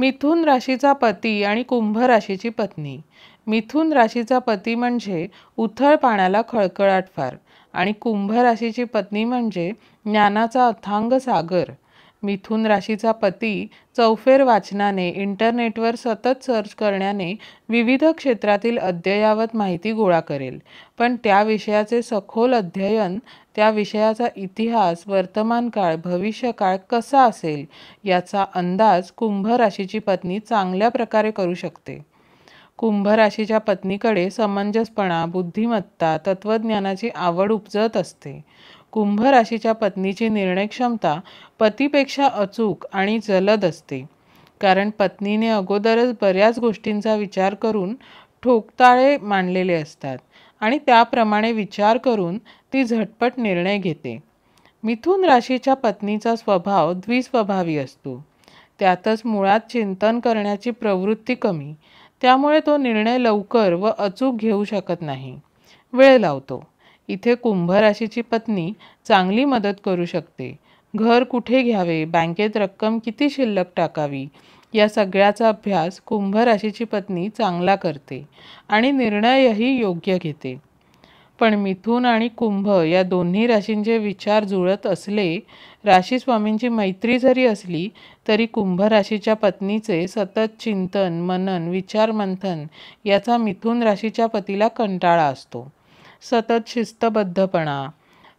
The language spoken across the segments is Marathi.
मिथुन राशीचा पती आणि कुंभ राशीची पत्नी मिथुन राशीचा पती म्हणजे उथळ पाण्याला खळखळाट फार आणि कुंभ राशीची पत्नी म्हणजे ज्ञानाचा अथांग सागर मिथुन राशीचा पती चौफेर वाचनाने इंटरनेटवर सतत सर्च करण्याने विविध क्षेत्रातील अद्ययावत माहिती गोळा करेल पण त्या विषयाचे सखोल अध्ययन त्या विषयाचा इतिहास वर्तमान काळ भविष्यकाळ कसा असेल याचा अंदाज कुंभ राशीची पत्नी चांगल्या प्रकारे करू शकते कुंभ राशीच्या पत्नीकडे समंजसपणा बुद्धिमत्ता तत्त्वज्ञानाची आवड उपजत असते कुंभ राशीच्या पत्नीची निर्णय क्षमता पतीपेक्षा अचूक आणि जलद असते कारण पत्नीने अगोदरच बऱ्याच गोष्टींचा विचार करून ठोकताळे मांडलेले असतात आणि त्याप्रमाणे विचार करून ती झटपट निर्णय घेते मिथून राशीच्या पत्नीचा स्वभाव द्विस्वभावी असतो त्यातच मुळात चिंतन करण्याची प्रवृत्ती कमी त्यामुळे तो निर्णय लवकर व अचूक घेऊ शकत नाही वेळ लावतो इथे कुंभ राशीची पत्नी चांगली मदत करू शकते घर कुठे घ्यावे बँकेत रक्कम किती शिल्लक टाकावी या सगळ्याचा अभ्यास कुंभ राशीची पत्नी चांगला करते आणि निर्णयही योग्य घेते पण मिथून आणि कुंभ या दोन्ही राशींचे विचार जुळत असले राशी स्वामींची मैत्री जरी असली तरी कुंभ राशीच्या पत्नीचे सतत चिंतन मनन विचारमंथन याचा मिथून राशीच्या पतीला कंटाळा असतो सतत शिस्तबद्धपणा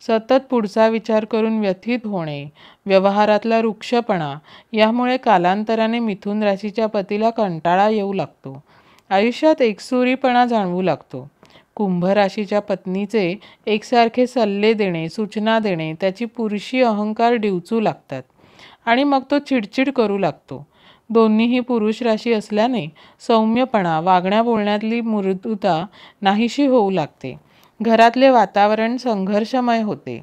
सतत पुढचा विचार करून व्यथित होणे व्यवहारातला वृक्षपणा यामुळे कालांतराने मिथुन राशीच्या पतीला कंटाळा येऊ लागतो आयुष्यात एकसुरीपणा जाणवू लागतो कुंभ राशीच्या पत्नीचे एकसारखे सल्ले देणे सूचना देणे त्याची पुरुषी अहंकार डिवचू लागतात आणि मग तो चिडचिड करू लागतो दोन्हीही पुरुष राशी असल्याने सौम्यपणा वागण्या बोलण्यातली मृदुता नाहीशी होऊ लागते घरातले वातावरण संघर्षमय होते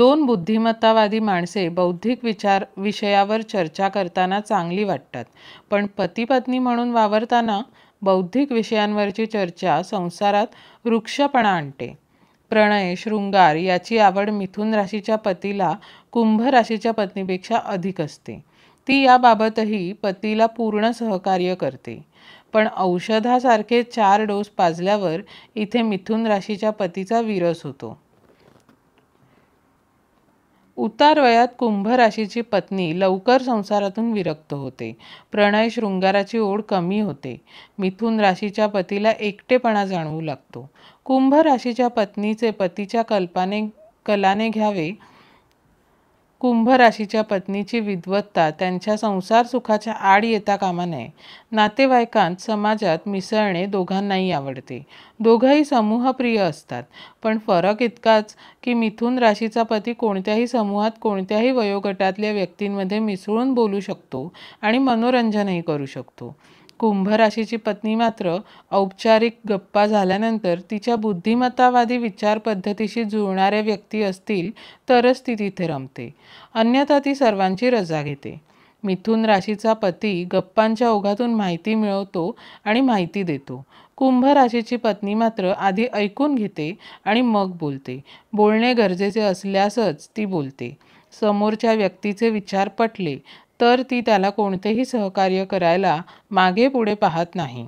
दोन बुद्धिमत्तावादी माणसे बौद्धिक विचार विषयावर चर्चा करताना चांगली वाटतात पण पतीपत्नी म्हणून वावरताना बौद्धिक विषयांवरची चर्चा संसारात वृक्षपणा आणते प्रणय शृंगार याची आवड मिथुन राशीच्या पतीला कुंभ राशीच्या पत्नीपेक्षा अधिक असते ती याबाबतही पतीला पूर्ण सहकार्य करते पण औषधासारखे चार डोस पाजल्यावर इथे मिथुन राशीच्या पतीचा विरस होतो उतार वयात कुंभ राशीची पत्नी लवकर संसारातून विरक्त होते प्रणय शृंगाराची ओढ कमी होते मिथुन राशीच्या पतीला एकटेपणा जाणवू लागतो कुंभ राशीच्या पत्नीचे पतीच्या कल्पाने कलाने घ्यावे कुंभ राशीच्या पत्नीची विद्वत्ता त्यांच्या संसार सुखाच्या आड येता कामा नये नातेवाईकांत समाजात मिसळणे दोघांनाही आवडते दोघंही समूहप्रिय असतात पण फरक इतकाच की मिथुन राशीचा पती कोणत्याही समूहात कोणत्याही वयोगटातल्या व्यक्तींमध्ये मिसळून बोलू शकतो आणि मनोरंजनही करू शकतो कुंभ राशीची पत्नी मात्र औपचारिक गप्पा झाल्यानंतर तिच्या बुद्धिमत्तावादी विचारपद्धतीशी जुळणाऱ्या व्यक्ती असतील तरच ती तिथे रमते अन्यथा ती सर्वांची रजा घेते मिथुन राशीचा पती गप्पांच्या ओघातून माहिती मिळवतो आणि माहिती देतो कुंभ राशीची पत्नी मात्र आधी ऐकून घेते आणि मग बोलते बोलणे गरजेचे असल्यासच ती बोलते समोरच्या व्यक्तीचे विचार पटले तर ती त्याला कोणतेही सहकार्य करायला मागे पुढे पाहत नाही